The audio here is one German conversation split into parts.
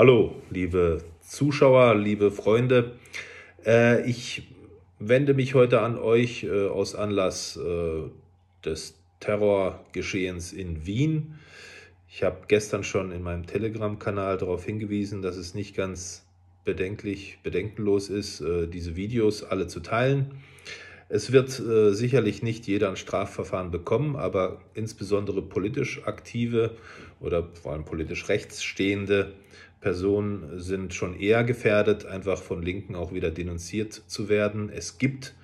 Hallo, liebe Zuschauer, liebe Freunde. Äh, ich wende mich heute an euch äh, aus Anlass äh, des Terrorgeschehens in Wien. Ich habe gestern schon in meinem Telegram-Kanal darauf hingewiesen, dass es nicht ganz bedenklich, bedenkenlos ist, diese Videos alle zu teilen. Es wird sicherlich nicht jeder ein Strafverfahren bekommen, aber insbesondere politisch aktive oder vor allem politisch rechtsstehende Personen sind schon eher gefährdet, einfach von Linken auch wieder denunziert zu werden. Es gibt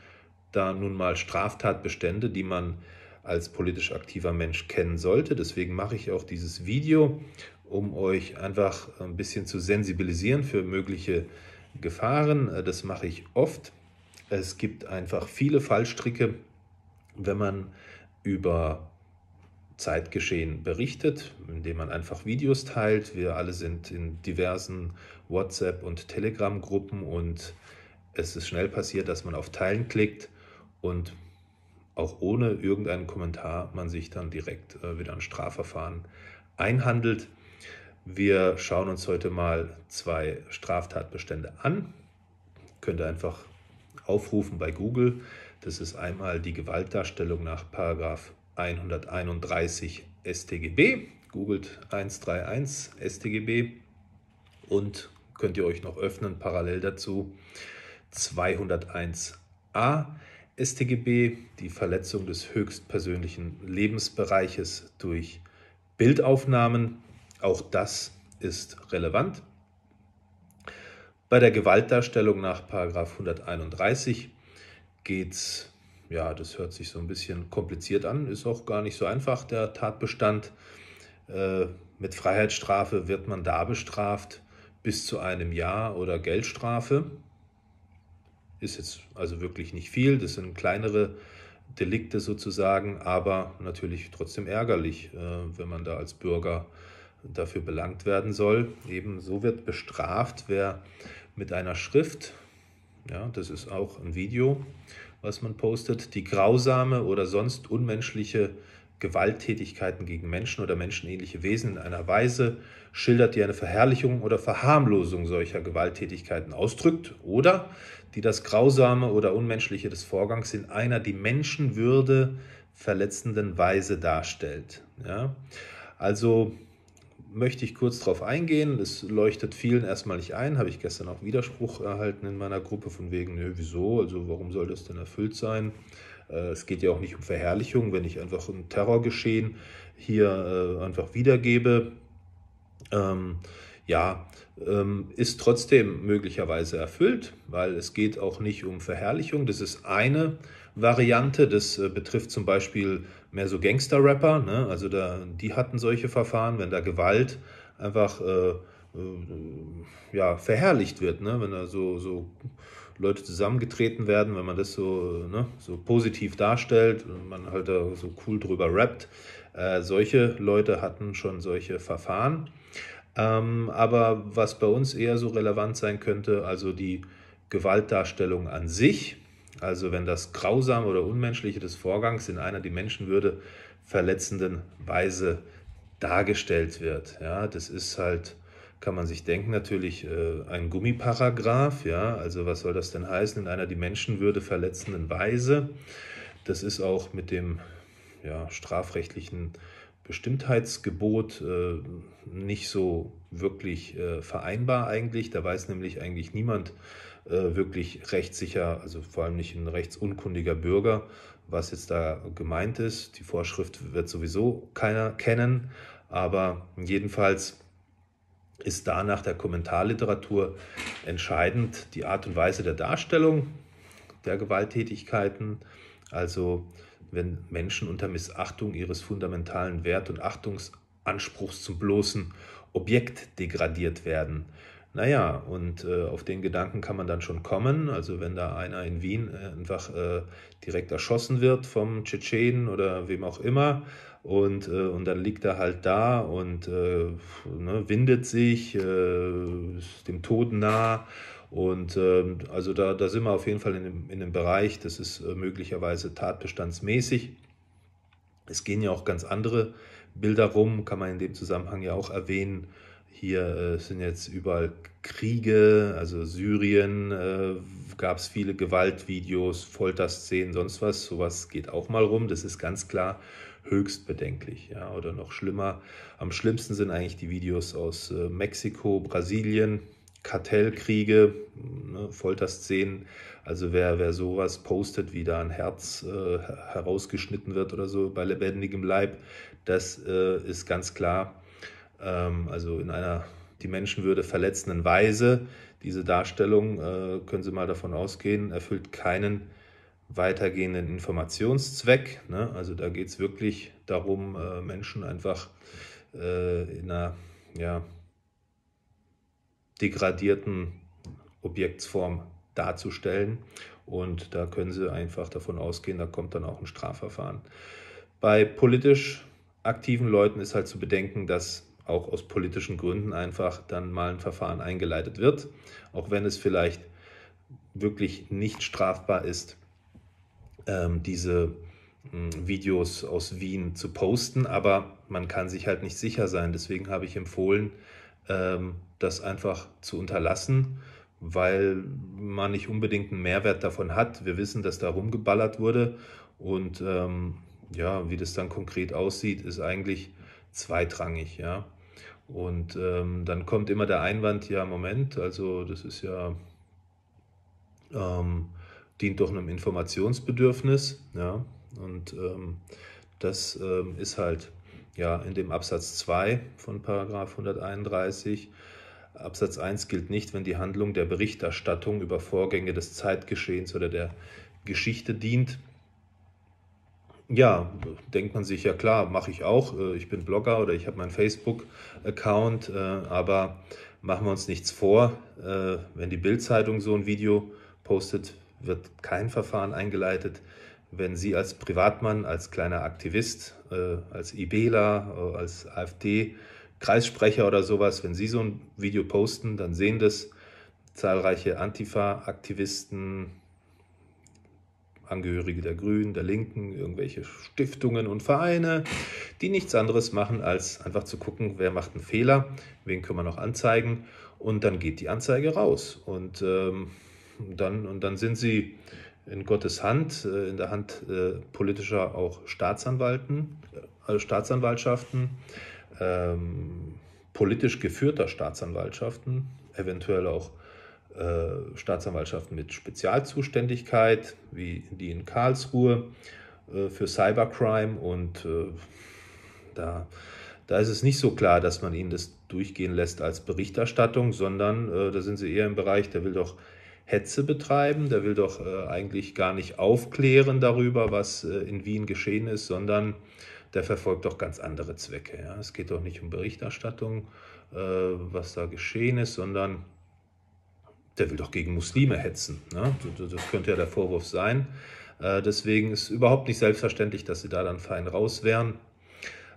da nun mal Straftatbestände, die man als politisch aktiver Mensch kennen sollte. Deswegen mache ich auch dieses Video, um euch einfach ein bisschen zu sensibilisieren für mögliche Gefahren. Das mache ich oft. Es gibt einfach viele Fallstricke, wenn man über Zeitgeschehen berichtet, indem man einfach Videos teilt. Wir alle sind in diversen WhatsApp- und Telegram-Gruppen und es ist schnell passiert, dass man auf Teilen klickt und auch ohne irgendeinen Kommentar man sich dann direkt äh, wieder ein Strafverfahren einhandelt. Wir schauen uns heute mal zwei Straftatbestände an. Könnt ihr einfach aufrufen bei Google. Das ist einmal die Gewaltdarstellung nach Paragraph 131 StGB. Googelt 131 StGB und könnt ihr euch noch öffnen, parallel dazu 201a StGB, die Verletzung des höchstpersönlichen Lebensbereiches durch Bildaufnahmen. Auch das ist relevant. Bei der Gewaltdarstellung nach 131 geht es ja, das hört sich so ein bisschen kompliziert an, ist auch gar nicht so einfach, der Tatbestand. Äh, mit Freiheitsstrafe wird man da bestraft bis zu einem Jahr oder Geldstrafe. Ist jetzt also wirklich nicht viel, das sind kleinere Delikte sozusagen, aber natürlich trotzdem ärgerlich, äh, wenn man da als Bürger dafür belangt werden soll. Ebenso wird bestraft, wer mit einer Schrift, ja, das ist auch ein Video, was man postet, die grausame oder sonst unmenschliche Gewalttätigkeiten gegen Menschen oder menschenähnliche Wesen in einer Weise schildert, die eine Verherrlichung oder Verharmlosung solcher Gewalttätigkeiten ausdrückt oder die das Grausame oder Unmenschliche des Vorgangs in einer die Menschenwürde verletzenden Weise darstellt. Ja? Also möchte ich kurz darauf eingehen. Es leuchtet vielen erstmal nicht ein, habe ich gestern auch Widerspruch erhalten in meiner Gruppe von wegen, nö, wieso, also warum soll das denn erfüllt sein? Äh, es geht ja auch nicht um Verherrlichung, wenn ich einfach ein Terrorgeschehen hier äh, einfach wiedergebe. Ähm, ja, ähm, ist trotzdem möglicherweise erfüllt, weil es geht auch nicht um Verherrlichung. Das ist eine Variante. Das äh, betrifft zum Beispiel mehr so Gangster-Rapper. Ne? Also da, die hatten solche Verfahren, wenn da Gewalt einfach äh, äh, ja, verherrlicht wird, ne? wenn da so, so Leute zusammengetreten werden, wenn man das so, ne, so positiv darstellt und man halt da so cool drüber rappt. Äh, solche Leute hatten schon solche Verfahren. Ähm, aber was bei uns eher so relevant sein könnte, also die Gewaltdarstellung an sich, also wenn das Grausame oder Unmenschliche des Vorgangs in einer die Menschenwürde verletzenden Weise dargestellt wird. Ja, das ist halt, kann man sich denken, natürlich äh, ein Gummiparagraph. Ja, also was soll das denn heißen, in einer die Menschenwürde verletzenden Weise? Das ist auch mit dem ja, strafrechtlichen Bestimmtheitsgebot äh, nicht so wirklich äh, vereinbar eigentlich. Da weiß nämlich eigentlich niemand, äh, wirklich rechtssicher, also vor allem nicht ein rechtsunkundiger Bürger, was jetzt da gemeint ist. Die Vorschrift wird sowieso keiner kennen, aber jedenfalls ist da nach der Kommentarliteratur entscheidend die Art und Weise der Darstellung der Gewalttätigkeiten, also wenn Menschen unter Missachtung ihres fundamentalen Wert- und Achtungsanspruchs zum bloßen Objekt degradiert werden naja, und äh, auf den Gedanken kann man dann schon kommen. Also wenn da einer in Wien äh, einfach äh, direkt erschossen wird vom Tschetschenen oder wem auch immer, und, äh, und dann liegt er halt da und äh, ne, windet sich, äh, ist dem Tod nah. Und ähm, also da, da sind wir auf jeden Fall in dem, in dem Bereich, das ist möglicherweise tatbestandsmäßig. Es gehen ja auch ganz andere Bilder rum, kann man in dem Zusammenhang ja auch erwähnen hier äh, sind jetzt überall Kriege, also Syrien äh, gab es viele Gewaltvideos, Folterszenen, sonst was. Sowas geht auch mal rum. Das ist ganz klar höchst bedenklich. Ja, oder noch schlimmer. Am schlimmsten sind eigentlich die Videos aus äh, Mexiko, Brasilien, Kartellkriege, ne, Folterszenen. Also wer, wer sowas postet, wie da ein Herz äh, herausgeschnitten wird oder so bei lebendigem Leib, das äh, ist ganz klar ähm, also in einer die Menschenwürde verletzenden Weise. Diese Darstellung, äh, können Sie mal davon ausgehen, erfüllt keinen weitergehenden Informationszweck. Ne? Also da geht es wirklich darum, äh, Menschen einfach äh, in einer ja, degradierten Objektsform darzustellen. Und da können Sie einfach davon ausgehen, da kommt dann auch ein Strafverfahren. Bei politisch aktiven Leuten ist halt zu bedenken, dass auch aus politischen Gründen einfach dann mal ein Verfahren eingeleitet wird, auch wenn es vielleicht wirklich nicht strafbar ist, ähm, diese hm, Videos aus Wien zu posten, aber man kann sich halt nicht sicher sein. Deswegen habe ich empfohlen, ähm, das einfach zu unterlassen, weil man nicht unbedingt einen Mehrwert davon hat. Wir wissen, dass da rumgeballert wurde und ähm, ja, wie das dann konkret aussieht, ist eigentlich zweitrangig, ja. Und ähm, dann kommt immer der Einwand, ja, Moment, also das ist ja, ähm, dient doch einem Informationsbedürfnis, ja, und ähm, das ähm, ist halt, ja, in dem Absatz 2 von Paragraph 131, Absatz 1 gilt nicht, wenn die Handlung der Berichterstattung über Vorgänge des Zeitgeschehens oder der Geschichte dient, ja, denkt man sich, ja klar, mache ich auch. Äh, ich bin Blogger oder ich habe meinen Facebook-Account, äh, aber machen wir uns nichts vor. Äh, wenn die Bild-Zeitung so ein Video postet, wird kein Verfahren eingeleitet. Wenn Sie als Privatmann, als kleiner Aktivist, als IBELA, als AfD-Kreissprecher oder sowas, wenn Sie so ein Video posten, dann sehen das zahlreiche Antifa-Aktivisten, Angehörige der Grünen, der Linken, irgendwelche Stiftungen und Vereine, die nichts anderes machen, als einfach zu gucken, wer macht einen Fehler, wen können wir noch anzeigen und dann geht die Anzeige raus. Und, ähm, dann, und dann sind sie in Gottes Hand, äh, in der Hand äh, politischer auch Staatsanwalten, äh, also Staatsanwaltschaften, ähm, politisch geführter Staatsanwaltschaften, eventuell auch äh, Staatsanwaltschaften mit Spezialzuständigkeit, wie die in Karlsruhe äh, für Cybercrime. Und äh, da, da ist es nicht so klar, dass man ihnen das durchgehen lässt als Berichterstattung, sondern da sind sie eher im Bereich, der will doch Hetze betreiben, der will doch eigentlich gar nicht aufklären darüber, was in Wien geschehen ist, sondern der verfolgt doch ganz andere Zwecke. Es geht doch nicht um Berichterstattung, was da geschehen ist, sondern der will doch gegen Muslime hetzen. Ne? Das könnte ja der Vorwurf sein. Äh, deswegen ist überhaupt nicht selbstverständlich, dass sie da dann fein raus wären.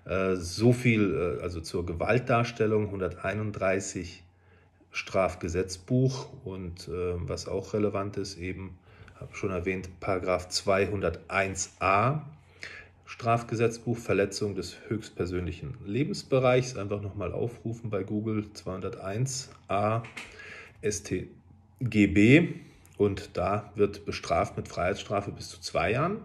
Äh, so viel äh, also zur Gewaltdarstellung 131 Strafgesetzbuch und was auch relevant ist, eben habe schon erwähnt, Paragraph 201a Strafgesetzbuch Verletzung des höchstpersönlichen Lebensbereichs. Einfach nochmal aufrufen bei Google 201a ST GB und da wird bestraft mit Freiheitsstrafe bis zu zwei Jahren.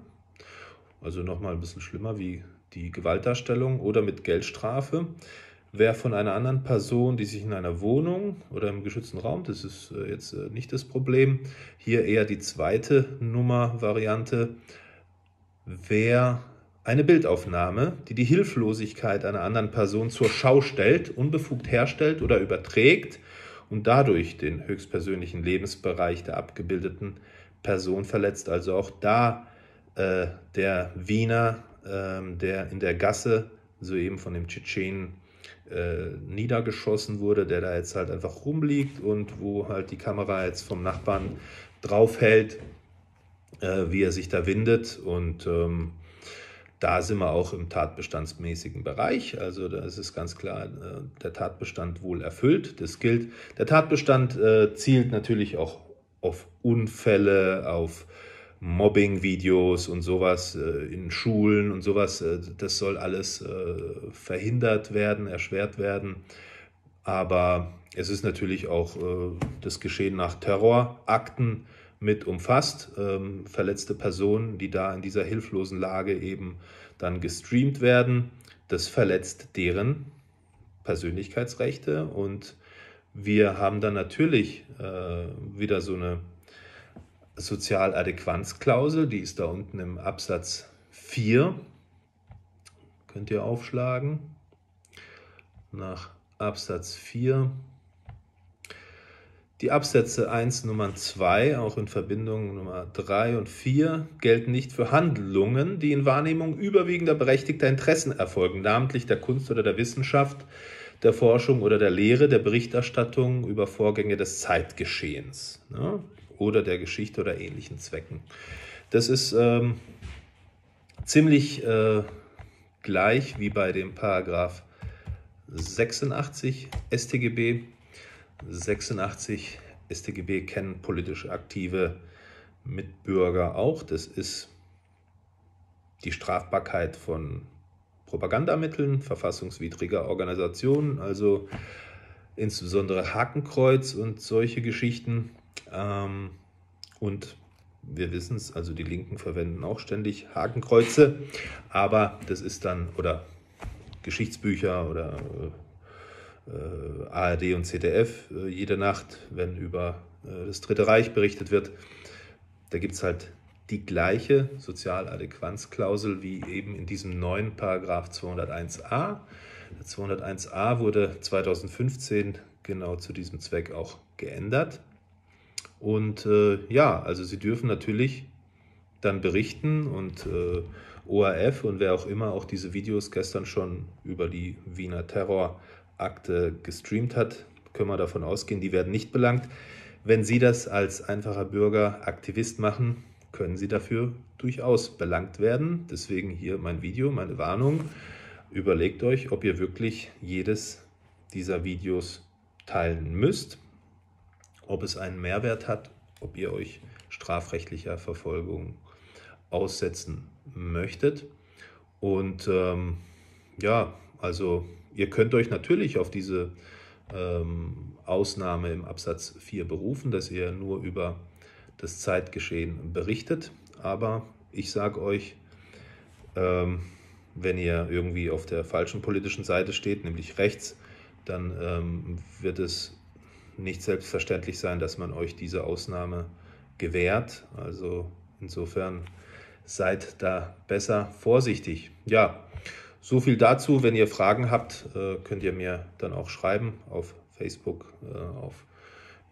Also nochmal ein bisschen schlimmer wie die Gewaltdarstellung oder mit Geldstrafe. Wer von einer anderen Person, die sich in einer Wohnung oder im geschützten Raum, das ist äh, jetzt äh, nicht das Problem, hier eher die zweite Nummer-Variante, wer eine Bildaufnahme, die die Hilflosigkeit einer anderen Person zur Schau stellt, unbefugt herstellt oder überträgt, und dadurch den höchstpersönlichen Lebensbereich der abgebildeten Person verletzt. Also auch da äh, der Wiener, äh, der in der Gasse soeben von dem Tschetschenen äh, niedergeschossen wurde, der da jetzt halt einfach rumliegt und wo halt die Kamera jetzt vom Nachbarn draufhält, äh, wie er sich da windet und ähm, da sind wir auch im tatbestandsmäßigen Bereich. Also da ist es ganz klar, äh, der Tatbestand wohl erfüllt. Das gilt. Der Tatbestand äh, zielt natürlich auch auf Unfälle, auf Mobbing-Videos und sowas äh, in Schulen und sowas. das soll alles verhindert werden, erschwert werden. Aber es ist natürlich auch das Geschehen nach Terrorakten mit umfasst. Ähm, verletzte Personen, die da in dieser hilflosen Lage eben dann gestreamt werden, das verletzt deren Persönlichkeitsrechte und wir haben dann natürlich äh, wieder so eine Sozialadäquanzklausel, die ist da unten im Absatz 4. Könnt ihr aufschlagen. Nach Absatz 4 die Absätze 1 Nummern 2, auch in Verbindung Nummer 3 und 4, gelten nicht für Handlungen, die in Wahrnehmung überwiegender berechtigter Interessen erfolgen, namentlich der Kunst oder der Wissenschaft, der Forschung oder der Lehre, der Berichterstattung über Vorgänge des Zeitgeschehens ne? oder der Geschichte oder ähnlichen Zwecken. Das ist ähm, ziemlich äh, gleich wie bei dem Paragraph 86 StGB 86 StGB kennen politisch aktive Mitbürger auch. Das ist die Strafbarkeit von Propagandamitteln, verfassungswidriger Organisationen, also insbesondere Hakenkreuz und solche Geschichten. Ähm, und wir wissen es, also die Linken verwenden auch ständig Hakenkreuze, aber das ist dann, oder Geschichtsbücher oder äh, äh, ARD und ZDF äh, jede Nacht, wenn über äh, das Dritte Reich berichtet wird. Da gibt es halt die gleiche Sozialadäquanzklausel wie eben in diesem neuen Paragraph 201a. 201a wurde 2015 genau zu diesem Zweck auch geändert. Und äh, ja, also Sie dürfen natürlich dann berichten und äh, ORF und wer auch immer auch diese Videos gestern schon über die Wiener Terror Akte gestreamt hat, können wir davon ausgehen, die werden nicht belangt. Wenn Sie das als einfacher Bürger, Aktivist machen, können Sie dafür durchaus belangt werden. Deswegen hier mein Video, meine Warnung. Überlegt euch, ob ihr wirklich jedes dieser Videos teilen müsst, ob es einen Mehrwert hat, ob ihr euch strafrechtlicher Verfolgung aussetzen möchtet. Und ähm, ja, also Ihr könnt euch natürlich auf diese ähm, Ausnahme im Absatz 4 berufen, dass ihr nur über das Zeitgeschehen berichtet. Aber ich sage euch, ähm, wenn ihr irgendwie auf der falschen politischen Seite steht, nämlich rechts, dann ähm, wird es nicht selbstverständlich sein, dass man euch diese Ausnahme gewährt. Also insofern seid da besser vorsichtig. Ja, so viel dazu. Wenn ihr Fragen habt, äh, könnt ihr mir dann auch schreiben auf Facebook, äh, auf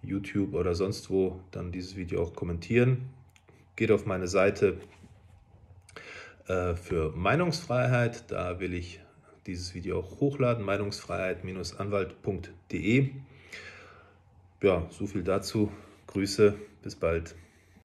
YouTube oder sonst wo. Dann dieses Video auch kommentieren. Geht auf meine Seite äh, für Meinungsfreiheit. Da will ich dieses Video auch hochladen. Meinungsfreiheit-anwalt.de. Ja, so viel dazu. Grüße. Bis bald.